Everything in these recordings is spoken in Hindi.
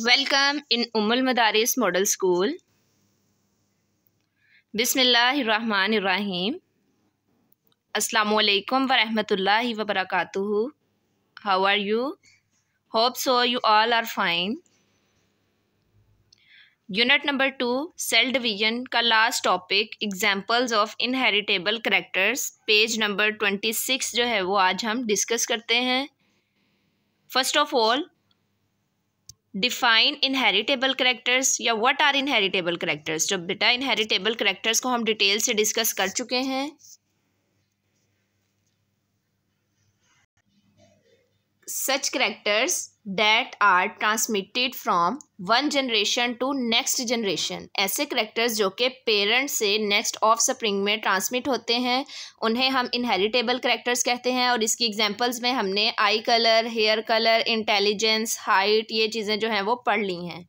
welcome in Umul Madaris model school बिसमीम असलकम वरहमल वबरक how are you hope so you all are fine unit number two cell division का last topic examples of inheritable characters page number twenty six जो है वो आज हम डिस्कस करते हैं first of all define inheritable characters या वट आर इनहेरिटेबल करेक्टर्स जो बेटा इनहेरिटेबल करेक्टर्स को हम डिटेल से डिस्कस कर चुके हैं such characters that are transmitted from one generation to next generation ऐसे characters जो कि parent से next offspring में transmit होते हैं उन्हें हम inheritable characters कहते हैं और इसकी examples में हमने eye color, hair color, intelligence, height ये चीज़ें जो हैं वो पढ़ ली हैं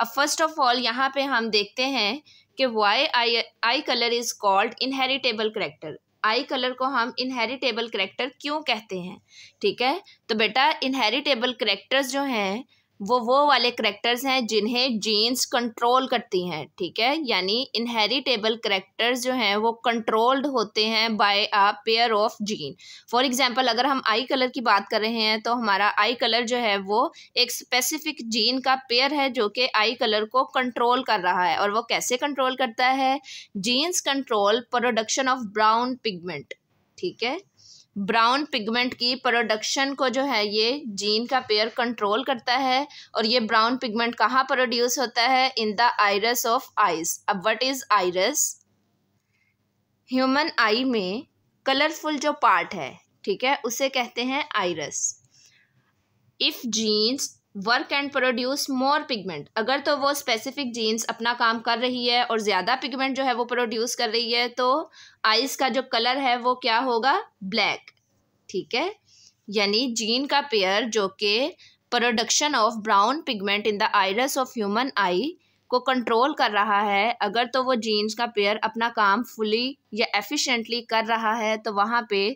अब फर्स्ट ऑफ ऑल यहाँ पे हम देखते हैं कि why eye eye colour is called inheritable character eye colour को हम इनहेरिटेबल करेक्टर क्यों कहते हैं ठीक है तो बेटा इनहेरिटेबल करेक्टर्स जो हैं वो वो वाले करेक्टर्स हैं जिन्हें जीन्स कंट्रोल करती हैं ठीक है यानी इनहेरिटेबल करेक्टर्स जो हैं वो कंट्रोल्ड होते हैं by a pair of gene for example अगर हम आई कलर की बात कर रहे हैं तो हमारा आई कलर जो है वो एक स्पेसिफिक जीन का पेयर है जो कि आई कलर को कंट्रोल कर रहा है और वो कैसे कंट्रोल करता है genes control production of brown pigment ठीक है ब्राउन पिगमेंट की प्रोडक्शन को जो है ये जीन का पेयर कंट्रोल करता है और ये ब्राउन पिगमेंट कहाँ प्रोड्यूस होता है in the iris of eyes अब what is iris human eye में कलरफुल जो पार्ट है ठीक है उसे कहते हैं iris if genes work and produce more pigment अगर तो वो स्पेसिफिक जीन्स अपना काम कर रही है और ज़्यादा पिगमेंट जो है वो प्रोड्यूस कर रही है तो आइज़ का जो कलर है वो क्या होगा ब्लैक ठीक है यानी जीन का पेयर जो कि production of brown pigment in the iris of human eye को कंट्रोल कर रहा है अगर तो वो जीन्स का पेयर अपना काम फुली या एफिशेंटली कर रहा है तो वहाँ पे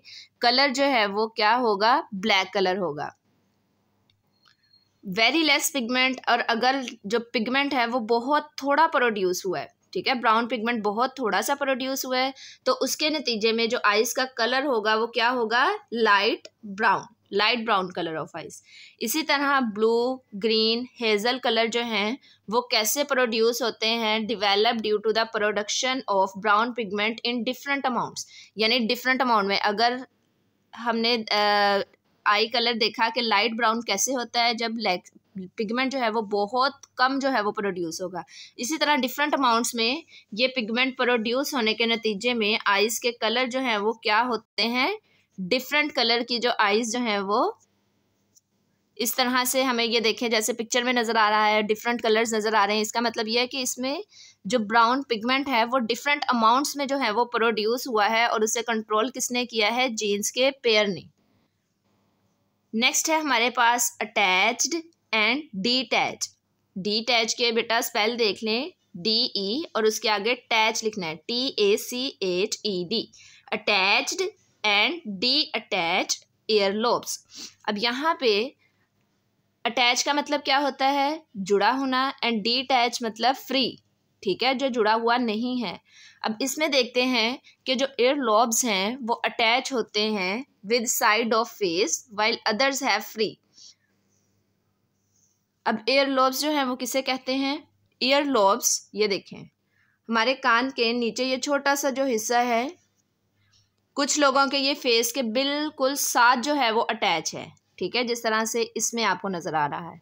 कलर जो है वो क्या होगा ब्लैक कलर होगा वेरी लेस पिगमेंट और अगर जो पिगमेंट है वो बहुत थोड़ा प्रोड्यूस हुआ है ठीक है ब्राउन पिगमेंट बहुत थोड़ा सा प्रोड्यूस हुआ है तो उसके नतीजे में जो आइस का कलर होगा वो क्या होगा light brown light brown colour of eyes इसी तरह ब्लू ग्रीन हेजल कलर जो हैं वो कैसे प्रोड्यूस होते हैं develop due to the production of brown pigment in different amounts यानी डिफरेंट अमाउंट में अगर हमने आई कलर देखा कि लाइट ब्राउन कैसे होता है जब पिगमेंट जो है वो बहुत कम जो है वो प्रोड्यूस होगा इसी तरह डिफरेंट अमाउंट्स में ये पिगमेंट प्रोड्यूस होने के नतीजे में आइज़ के कलर जो हैं वो क्या होते हैं डिफरेंट कलर की जो आइज़ जो हैं वो इस तरह से हमें ये देखें जैसे पिक्चर में नज़र आ रहा है डिफरेंट कलर्स नज़र आ रहे हैं इसका मतलब यह है कि इसमें जो ब्राउन पिगमेंट है वो डिफरेंट अमाउंट्स में जो है वो प्रोड्यूस हुआ है और उसे कंट्रोल किसने किया है जीन्स के पेयर ने नेक्स्ट है हमारे पास अटैच्ड एंड डीटैच डीटैच के बेटा स्पेल देख लें डी ई e और उसके आगे टैच लिखना है T A C H E D attached and detach ear lobes अब यहाँ पे अटैच का मतलब क्या होता है जुड़ा होना एंड डीटैच मतलब फ्री ठीक है जो जुड़ा हुआ नहीं है अब इसमें देखते हैं कि जो एयर लॉब्स हैं वो अटैच होते हैं with side of face while others have free अब एयर लॉब्स जो हैं वो किसे कहते हैं एयर लॉब्स ये देखें हमारे कान के नीचे ये छोटा सा जो हिस्सा है कुछ लोगों के ये फेस के बिल्कुल साथ जो है वो अटैच है ठीक है जिस तरह से इसमें आपको नज़र आ रहा है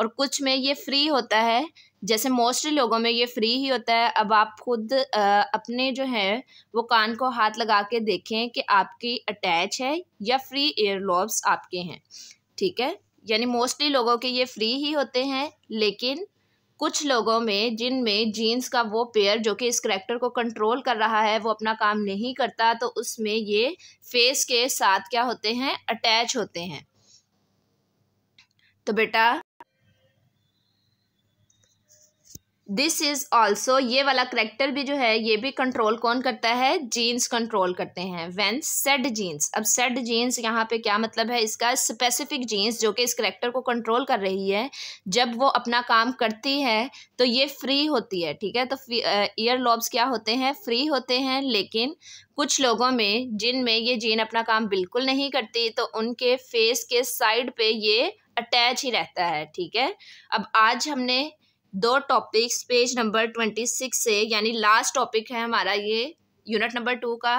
और कुछ में ये फ्री होता है जैसे मोस्टली लोगों में ये फ्री ही होता है अब आप खुद आ, अपने जो है वो कान को हाथ लगा के देखें कि आपकी अटैच है या फ्री एयर लॉब्स आपके हैं ठीक है यानी मोस्टली लोगों के ये फ्री ही होते हैं लेकिन कुछ लोगों में जिनमें जीन्स का वो पेयर जो कि इस करेक्टर को कंट्रोल कर रहा है वो अपना काम नहीं करता तो उसमें ये फेस के साथ क्या होते हैं अटैच होते हैं तो बेटा दिस इज़ ऑल्सो ये वाला करेक्टर भी जो है ये भी कंट्रोल कौन करता है जीन्स कंट्रोल करते हैं वैन सेड जीन्स अब सेड जीन्स यहाँ पे क्या मतलब है इसका स्पेसिफिक जीन्स जो कि इस करेक्टर को कंट्रोल कर रही है जब वो अपना काम करती है तो ये फ्री होती है ठीक है तो ईयर लॉब्स क्या होते हैं फ्री होते हैं लेकिन कुछ लोगों में जिनमें ये जीन अपना काम बिल्कुल नहीं करती तो उनके फेस के साइड पे ये अटैच ही रहता है ठीक है अब आज हमने दो topics page number twenty six से यानी लास्ट टॉपिक है हमारा ये यूनिट नंबर टू का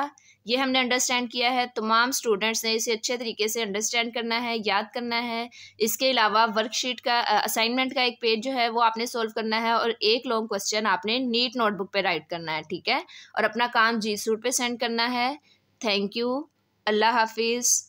ये हमने अंडरस्टैंड किया है तमाम स्टूडेंट्स ने इसे अच्छे तरीके से अंडरस्टैंड करना है याद करना है इसके अलावा वर्कशीट का असाइनमेंट का एक पेज जो है वो आपने सोल्व करना है और एक लॉन्ग क्वेश्चन आपने नीट नोटबुक पे राइट करना है ठीक है और अपना काम जी सूट पे सेंड करना है थैंक यू अल्लाह हाफिज़